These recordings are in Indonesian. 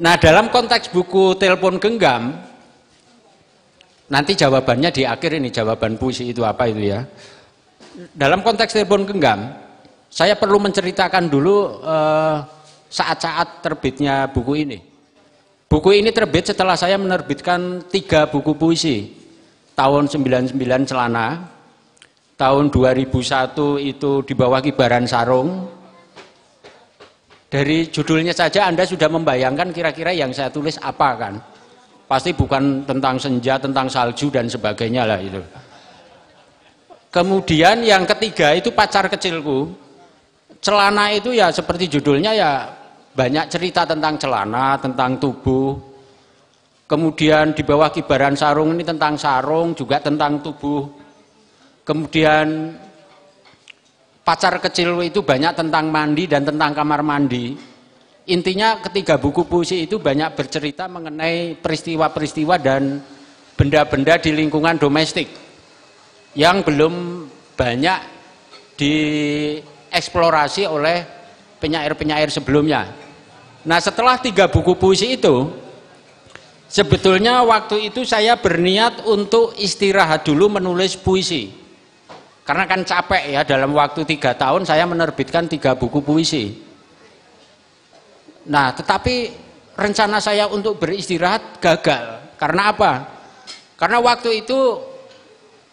Nah dalam konteks buku Telepon Genggam, nanti jawabannya di akhir ini, jawaban puisi itu apa itu ya. Dalam konteks Telepon Genggam, saya perlu menceritakan dulu eh, saat-saat eh, terbitnya buku ini. Buku ini terbit setelah saya menerbitkan tiga buku puisi. Tahun 99 celana, tahun 2001 itu di bawah kibaran sarung, dari judulnya saja Anda sudah membayangkan kira-kira yang saya tulis apa kan? Pasti bukan tentang senja, tentang salju dan sebagainya lah itu. Kemudian yang ketiga itu pacar kecilku. Celana itu ya seperti judulnya ya banyak cerita tentang celana, tentang tubuh. Kemudian di bawah kibaran sarung ini tentang sarung, juga tentang tubuh. Kemudian pacar kecil itu banyak tentang mandi dan tentang kamar mandi. Intinya ketiga buku puisi itu banyak bercerita mengenai peristiwa-peristiwa dan benda-benda di lingkungan domestik yang belum banyak dieksplorasi oleh penyair-penyair sebelumnya. Nah setelah tiga buku puisi itu, sebetulnya waktu itu saya berniat untuk istirahat dulu menulis puisi. Karena kan capek ya dalam waktu tiga tahun saya menerbitkan tiga buku puisi. Nah tetapi rencana saya untuk beristirahat gagal. Karena apa? Karena waktu itu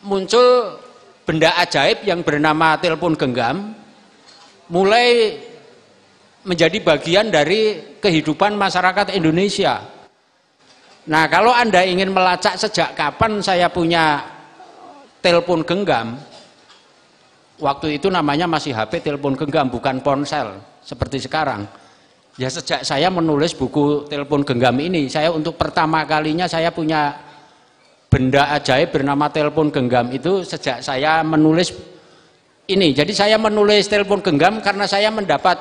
muncul benda ajaib yang bernama telepon genggam mulai menjadi bagian dari kehidupan masyarakat Indonesia. Nah kalau Anda ingin melacak sejak kapan saya punya telepon genggam, Waktu itu namanya masih HP telepon genggam, bukan ponsel seperti sekarang. Ya sejak saya menulis buku telepon genggam ini, saya untuk pertama kalinya saya punya benda ajaib bernama telepon genggam itu sejak saya menulis ini. Jadi saya menulis telepon genggam karena saya mendapat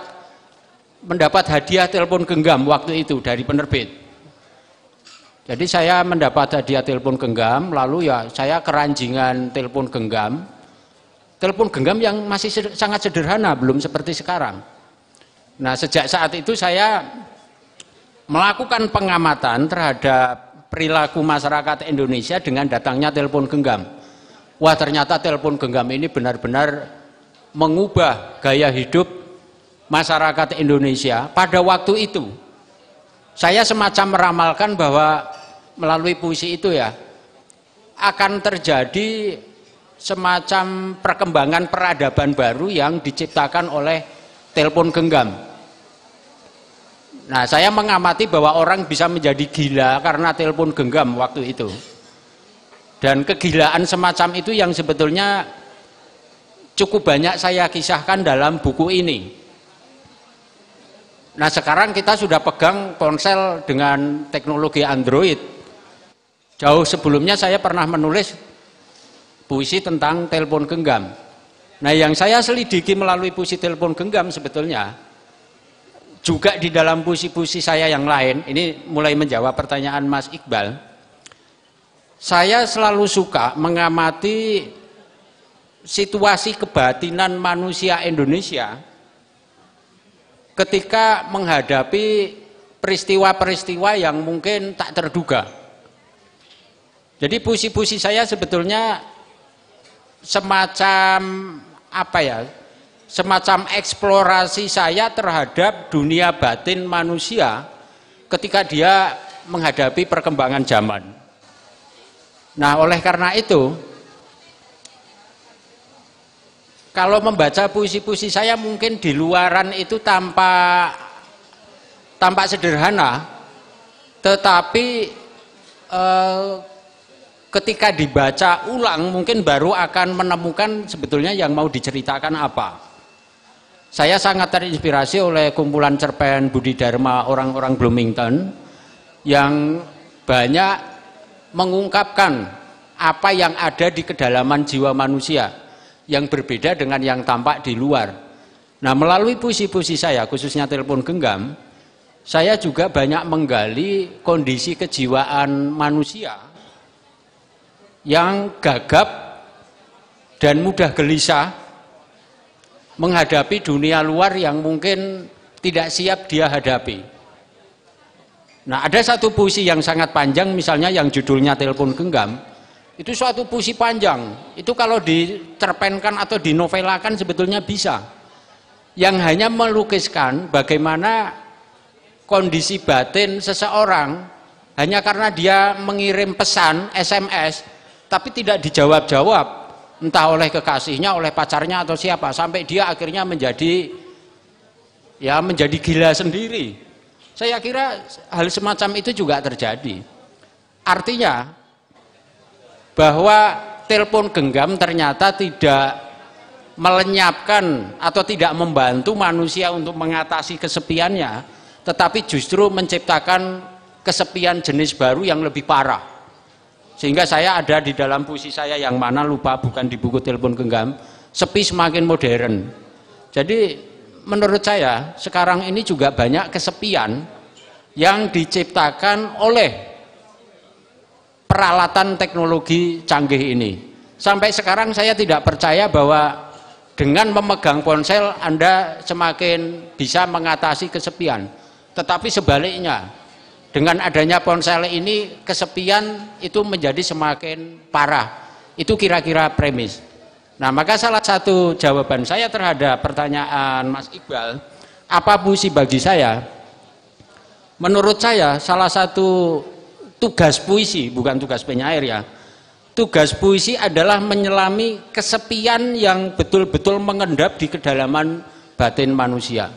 mendapat hadiah telepon genggam waktu itu dari penerbit. Jadi saya mendapat hadiah telepon genggam, lalu ya saya keranjingan telepon genggam, telepon genggam yang masih sangat sederhana, belum seperti sekarang. Nah, sejak saat itu saya melakukan pengamatan terhadap perilaku masyarakat Indonesia dengan datangnya telepon genggam. Wah, ternyata telepon genggam ini benar-benar mengubah gaya hidup masyarakat Indonesia pada waktu itu. Saya semacam meramalkan bahwa melalui puisi itu ya akan terjadi semacam perkembangan peradaban baru yang diciptakan oleh telepon genggam. Nah, saya mengamati bahwa orang bisa menjadi gila karena telepon genggam waktu itu. Dan kegilaan semacam itu yang sebetulnya cukup banyak saya kisahkan dalam buku ini. Nah sekarang kita sudah pegang ponsel dengan teknologi Android. Jauh sebelumnya saya pernah menulis puisi tentang telepon genggam. Nah yang saya selidiki melalui puisi telepon genggam sebetulnya juga di dalam puisi-puisi saya yang lain, ini mulai menjawab pertanyaan Mas Iqbal, saya selalu suka mengamati situasi kebatinan manusia Indonesia ketika menghadapi peristiwa-peristiwa yang mungkin tak terduga. Jadi puisi-puisi saya sebetulnya semacam apa ya semacam eksplorasi saya terhadap dunia batin manusia ketika dia menghadapi perkembangan zaman. Nah, oleh karena itu, kalau membaca puisi-puisi saya mungkin di luaran itu tampak tampak sederhana, tetapi eh, ketika dibaca ulang mungkin baru akan menemukan sebetulnya yang mau diceritakan apa. Saya sangat terinspirasi oleh kumpulan cerpen Budi Dharma orang-orang Bloomington yang banyak mengungkapkan apa yang ada di kedalaman jiwa manusia yang berbeda dengan yang tampak di luar. Nah, melalui puisi-puisi saya khususnya telepon genggam, saya juga banyak menggali kondisi kejiwaan manusia yang gagap dan mudah gelisah menghadapi dunia luar yang mungkin tidak siap dia hadapi. Nah, ada satu puisi yang sangat panjang misalnya yang judulnya Telepon Genggam. Itu suatu puisi panjang. Itu kalau dicerpenkan atau dinovelakan sebetulnya bisa. Yang hanya melukiskan bagaimana kondisi batin seseorang hanya karena dia mengirim pesan SMS tapi tidak dijawab-jawab entah oleh kekasihnya, oleh pacarnya atau siapa sampai dia akhirnya menjadi ya menjadi gila sendiri. Saya kira hal semacam itu juga terjadi. Artinya bahwa telepon genggam ternyata tidak melenyapkan atau tidak membantu manusia untuk mengatasi kesepiannya, tetapi justru menciptakan kesepian jenis baru yang lebih parah. Sehingga saya ada di dalam puisi saya yang mana lupa bukan di buku telepon genggam, sepi semakin modern. Jadi menurut saya sekarang ini juga banyak kesepian yang diciptakan oleh peralatan teknologi canggih ini. Sampai sekarang saya tidak percaya bahwa dengan memegang ponsel Anda semakin bisa mengatasi kesepian. Tetapi sebaliknya, dengan adanya ponsel ini kesepian itu menjadi semakin parah. Itu kira-kira premis. Nah, maka salah satu jawaban saya terhadap pertanyaan Mas Iqbal, apa puisi bagi saya? Menurut saya salah satu tugas puisi, bukan tugas penyair ya. Tugas puisi adalah menyelami kesepian yang betul-betul mengendap di kedalaman batin manusia.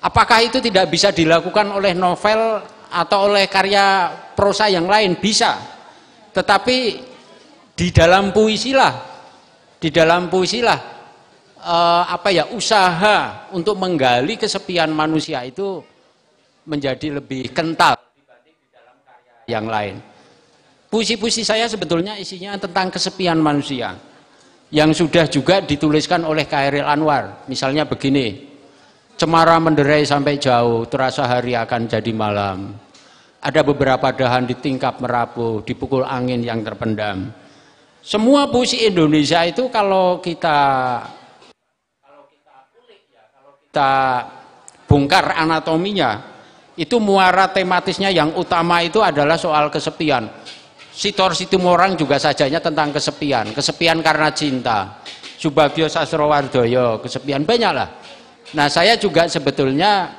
Apakah itu tidak bisa dilakukan oleh novel atau oleh karya prosa yang lain bisa tetapi di dalam puisi lah di dalam puisilah eh, apa ya usaha untuk menggali kesepian manusia itu menjadi lebih kental yang lain puisi-puisi saya sebetulnya isinya tentang kesepian manusia yang sudah juga dituliskan oleh Khairil Anwar misalnya begini Cemara menderai sampai jauh, terasa hari akan jadi malam. Ada beberapa dahan di tingkap merapu, dipukul angin yang terpendam. Semua puisi Indonesia itu kalau kita kalau kita ya, bongkar anatominya, itu muara tematisnya yang utama itu adalah soal kesepian. Sitor Situmorang juga sajanya tentang kesepian, kesepian karena cinta. Subagyo sasrowardoyo kesepian banyaklah Nah saya juga sebetulnya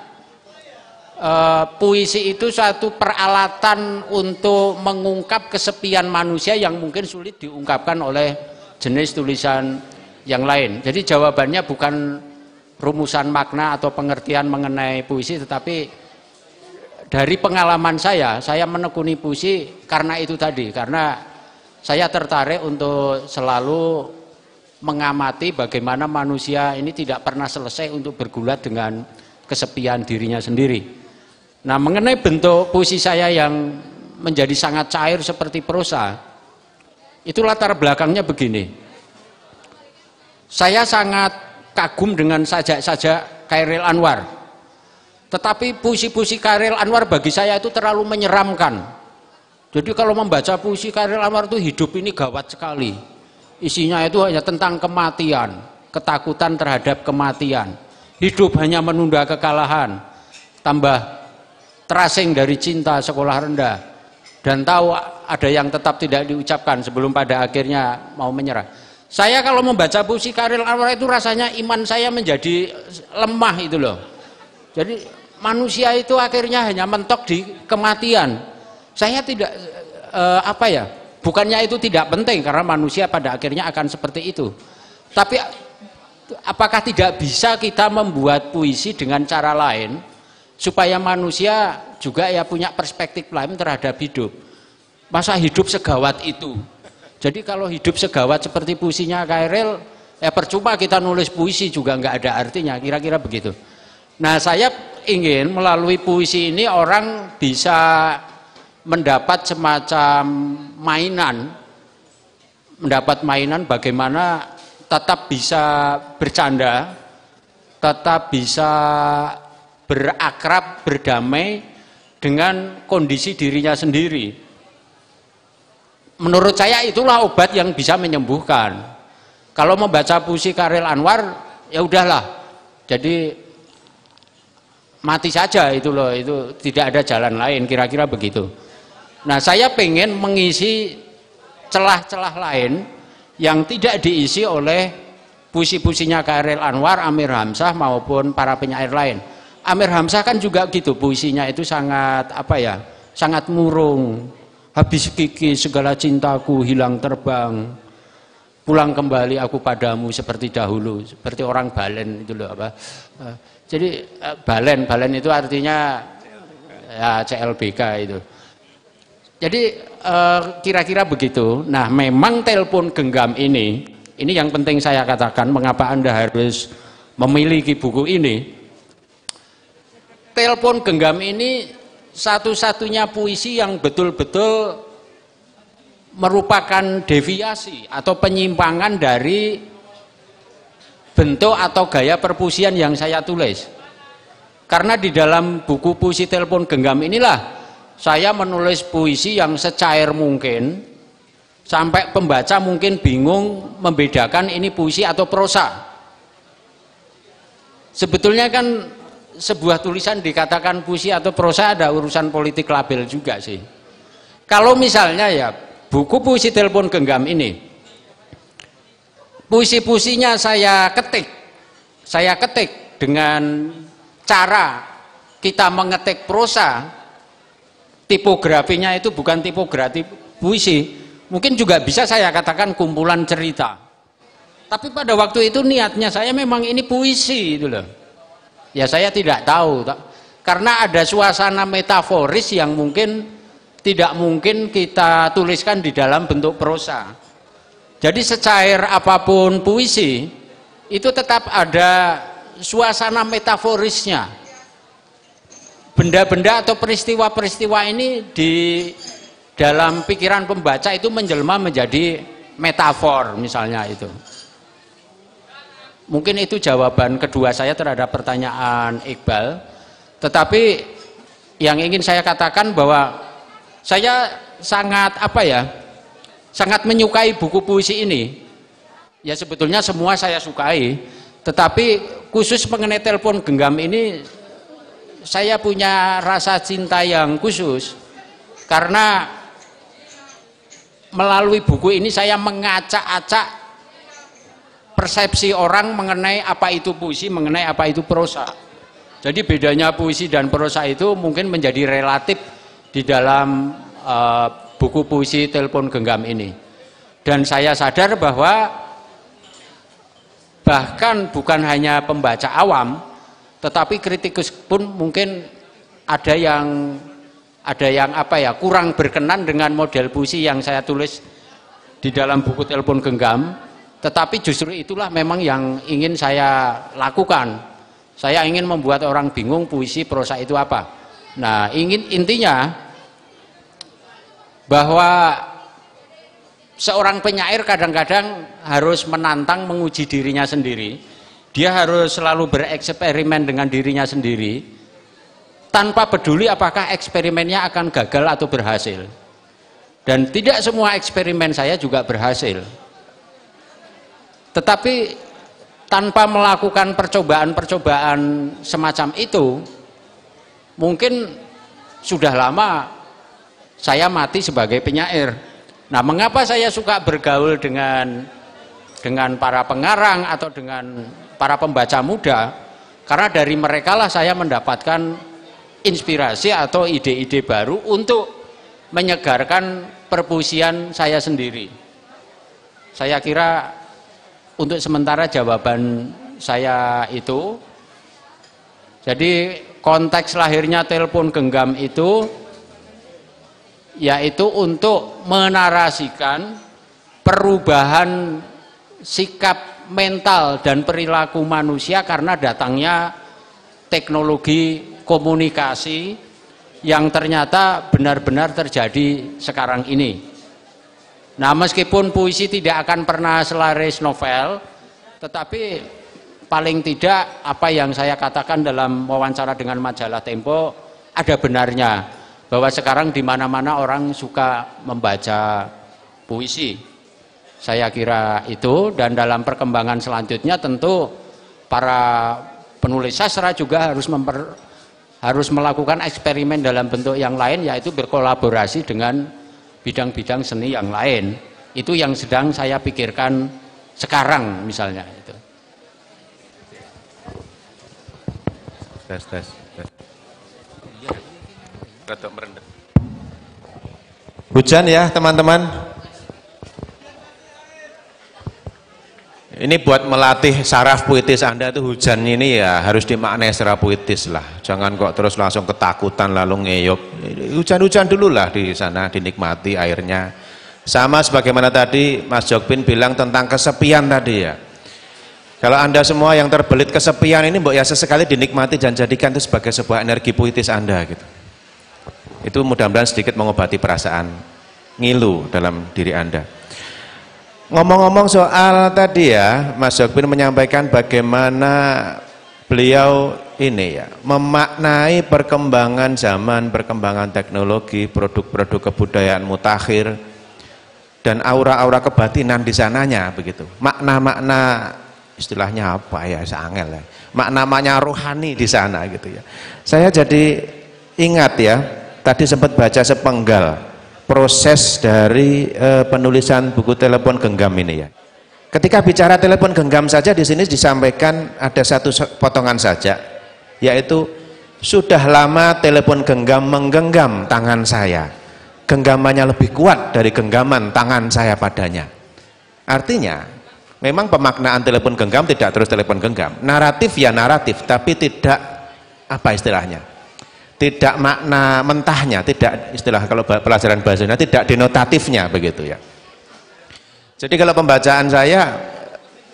eh, puisi itu satu peralatan untuk mengungkap kesepian manusia yang mungkin sulit diungkapkan oleh jenis tulisan yang lain. Jadi jawabannya bukan rumusan makna atau pengertian mengenai puisi tetapi dari pengalaman saya, saya menekuni puisi karena itu tadi, karena saya tertarik untuk selalu mengamati bagaimana manusia ini tidak pernah selesai untuk bergulat dengan kesepian dirinya sendiri. Nah, mengenai bentuk puisi saya yang menjadi sangat cair seperti prosa, itu latar belakangnya begini. Saya sangat kagum dengan sajak-sajak Kairil Anwar. Tetapi puisi-puisi Kairil Anwar bagi saya itu terlalu menyeramkan. Jadi kalau membaca puisi Kairil Anwar itu hidup ini gawat sekali Isinya itu hanya tentang kematian, ketakutan terhadap kematian. Hidup hanya menunda kekalahan, tambah tracing dari cinta sekolah rendah. Dan tahu ada yang tetap tidak diucapkan sebelum pada akhirnya mau menyerah. Saya kalau membaca puisi Karil Anwar itu rasanya iman saya menjadi lemah itu loh. Jadi manusia itu akhirnya hanya mentok di kematian. Saya tidak eh, apa ya? Bukannya itu tidak penting karena manusia pada akhirnya akan seperti itu. Tapi apakah tidak bisa kita membuat puisi dengan cara lain supaya manusia juga ya punya perspektif lain terhadap hidup. Masa hidup segawat itu. Jadi kalau hidup segawat seperti puisinya Kairil, ya percuma kita nulis puisi juga nggak ada artinya, kira-kira begitu. Nah saya ingin melalui puisi ini orang bisa mendapat semacam mainan, mendapat mainan bagaimana tetap bisa bercanda, tetap bisa berakrab, berdamai dengan kondisi dirinya sendiri. Menurut saya itulah obat yang bisa menyembuhkan. Kalau membaca puisi Karel Anwar, ya udahlah. Jadi mati saja itu loh, itu tidak ada jalan lain kira-kira begitu. Nah, saya pengen mengisi celah-celah lain yang tidak diisi oleh puisi-puisinya Karel Anwar, Amir Hamzah maupun para penyair lain. Amir Hamzah kan juga gitu, puisinya itu sangat apa ya? Sangat murung. Habis kiki segala cintaku hilang terbang. Pulang kembali aku padamu seperti dahulu, seperti orang balen itu loh apa. Eh, jadi eh, balen, balen itu artinya ya CLBK itu jadi eh, kira-kira e, begitu. Nah, memang telepon genggam ini, ini yang penting saya katakan mengapa Anda harus memiliki buku ini. Telepon genggam ini satu-satunya puisi yang betul-betul merupakan deviasi atau penyimpangan dari bentuk atau gaya perpusian yang saya tulis. Karena di dalam buku puisi telepon genggam inilah saya menulis puisi yang secair mungkin sampai pembaca mungkin bingung membedakan ini puisi atau prosa sebetulnya kan sebuah tulisan dikatakan puisi atau prosa ada urusan politik label juga sih kalau misalnya ya buku puisi telepon genggam ini puisi-puisinya saya ketik saya ketik dengan cara kita mengetik prosa tipografinya itu bukan tipografi puisi. Mungkin juga bisa saya katakan kumpulan cerita. Tapi pada waktu itu niatnya saya memang ini puisi itu loh. Ya saya tidak tahu karena ada suasana metaforis yang mungkin tidak mungkin kita tuliskan di dalam bentuk prosa. Jadi secair apapun puisi itu tetap ada suasana metaforisnya benda-benda atau peristiwa-peristiwa ini di dalam pikiran pembaca itu menjelma menjadi metafor misalnya itu. Mungkin itu jawaban kedua saya terhadap pertanyaan Iqbal. Tetapi yang ingin saya katakan bahwa saya sangat apa ya? Sangat menyukai buku puisi ini. Ya sebetulnya semua saya sukai, tetapi khusus mengenai telepon genggam ini saya punya rasa cinta yang khusus karena melalui buku ini saya mengacak-acak persepsi orang mengenai apa itu puisi, mengenai apa itu prosa. Jadi bedanya puisi dan prosa itu mungkin menjadi relatif di dalam uh, buku puisi telepon genggam ini. Dan saya sadar bahwa bahkan bukan hanya pembaca awam, tetapi kritikus pun mungkin ada yang ada yang apa ya kurang berkenan dengan model puisi yang saya tulis di dalam buku telepon genggam tetapi justru itulah memang yang ingin saya lakukan saya ingin membuat orang bingung puisi prosa itu apa nah ingin intinya bahwa seorang penyair kadang-kadang harus menantang menguji dirinya sendiri dia harus selalu bereksperimen dengan dirinya sendiri tanpa peduli apakah eksperimennya akan gagal atau berhasil dan tidak semua eksperimen saya juga berhasil tetapi tanpa melakukan percobaan-percobaan semacam itu mungkin sudah lama saya mati sebagai penyair nah mengapa saya suka bergaul dengan dengan para pengarang atau dengan para pembaca muda karena dari merekalah saya mendapatkan inspirasi atau ide-ide baru untuk menyegarkan perpusian saya sendiri. Saya kira untuk sementara jawaban saya itu jadi konteks lahirnya telepon genggam itu yaitu untuk menarasikan perubahan sikap mental dan perilaku manusia karena datangnya teknologi komunikasi yang ternyata benar-benar terjadi sekarang ini. Nah, meskipun puisi tidak akan pernah selaris novel, tetapi paling tidak apa yang saya katakan dalam wawancara dengan majalah Tempo ada benarnya bahwa sekarang di mana-mana orang suka membaca puisi. Saya kira itu dan dalam perkembangan selanjutnya tentu para penulis sastra juga harus memper harus melakukan eksperimen dalam bentuk yang lain yaitu berkolaborasi dengan bidang-bidang seni yang lain. Itu yang sedang saya pikirkan sekarang misalnya itu. Tes tes. tes. Iya. Hujan ya teman-teman. Ini buat melatih saraf puitis Anda itu hujan ini ya harus dimaknai secara puitis lah. Jangan kok terus langsung ketakutan lalu ngeyok. Hujan-hujan dulu lah di sana dinikmati airnya. Sama sebagaimana tadi Mas Jokpin bilang tentang kesepian tadi ya. Kalau Anda semua yang terbelit kesepian ini mbok ya sesekali dinikmati dan jadikan itu sebagai sebuah energi puitis Anda gitu. Itu mudah-mudahan sedikit mengobati perasaan ngilu dalam diri Anda. Ngomong-ngomong soal tadi ya, Mas Jokbin menyampaikan bagaimana beliau ini ya, memaknai perkembangan zaman, perkembangan teknologi, produk-produk kebudayaan mutakhir, dan aura-aura kebatinan di sananya begitu. Makna-makna istilahnya apa ya, sangel ya. Makna-makna rohani di sana gitu ya. Saya jadi ingat ya, tadi sempat baca sepenggal proses dari e, penulisan buku telepon genggam ini ya. Ketika bicara telepon genggam saja di sini disampaikan ada satu potongan saja yaitu sudah lama telepon genggam menggenggam tangan saya. Genggamannya lebih kuat dari genggaman tangan saya padanya. Artinya, memang pemaknaan telepon genggam tidak terus telepon genggam. Naratif ya naratif, tapi tidak apa istilahnya? tidak makna mentahnya, tidak istilah kalau pelajaran bahasanya tidak denotatifnya begitu ya. Jadi kalau pembacaan saya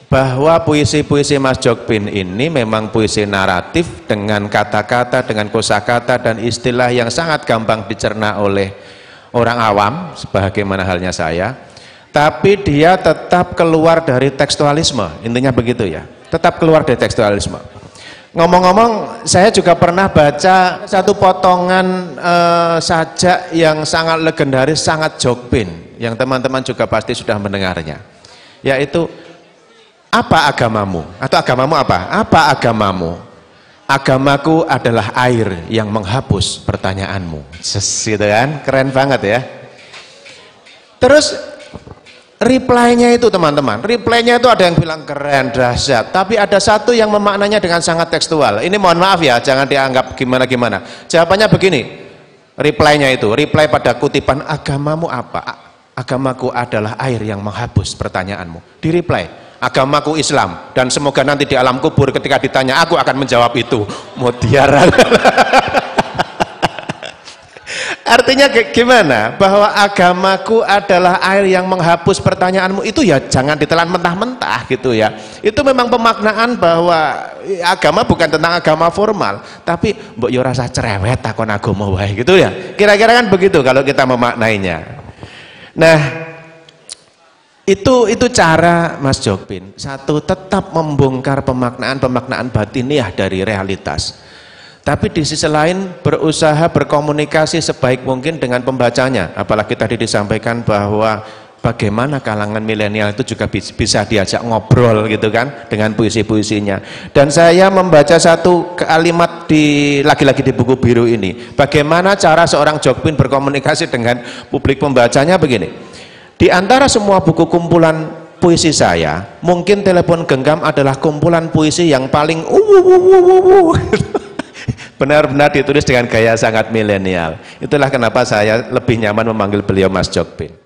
bahwa puisi-puisi Mas Jokpin ini memang puisi naratif dengan kata-kata, dengan kosakata dan istilah yang sangat gampang dicerna oleh orang awam sebagaimana halnya saya. Tapi dia tetap keluar dari tekstualisme, intinya begitu ya. Tetap keluar dari tekstualisme. Ngomong-ngomong, saya juga pernah baca satu potongan uh, sajak yang sangat legendaris, sangat jokpin, yang teman-teman juga pasti sudah mendengarnya, yaitu apa agamamu? Atau agamamu apa? Apa agamamu? Agamaku adalah air yang menghapus pertanyaanmu. Ses, gitu kan? Keren banget ya. Terus reply-nya itu teman-teman reply-nya itu ada yang bilang keren dahsyat tapi ada satu yang memaknanya dengan sangat tekstual ini mohon maaf ya jangan dianggap gimana-gimana jawabannya begini reply-nya itu reply pada kutipan agamamu apa agamaku adalah air yang menghapus pertanyaanmu di reply agamaku Islam dan semoga nanti di alam kubur ketika ditanya aku akan menjawab itu mutiara Artinya gimana? Bahwa agamaku adalah air yang menghapus pertanyaanmu itu ya jangan ditelan mentah-mentah gitu ya. Itu memang pemaknaan bahwa agama bukan tentang agama formal, tapi mbok yo ya rasa cerewet takon agama wae gitu ya. Kira-kira kan begitu kalau kita memaknainya. Nah, itu itu cara Mas Jokpin. Satu tetap membongkar pemaknaan-pemaknaan batiniah dari realitas tapi di sisi lain berusaha berkomunikasi sebaik mungkin dengan pembacanya. Apalagi tadi disampaikan bahwa bagaimana kalangan milenial itu juga bisa diajak ngobrol gitu kan dengan puisi-puisinya. Dan saya membaca satu kalimat di lagi-lagi di buku biru ini. Bagaimana cara seorang Jokpin berkomunikasi dengan publik pembacanya begini. Di antara semua buku kumpulan puisi saya, mungkin telepon genggam adalah kumpulan puisi yang paling uh, uh, uh, uh, uh benar-benar ditulis dengan gaya sangat milenial. Itulah kenapa saya lebih nyaman memanggil beliau Mas Jokpin.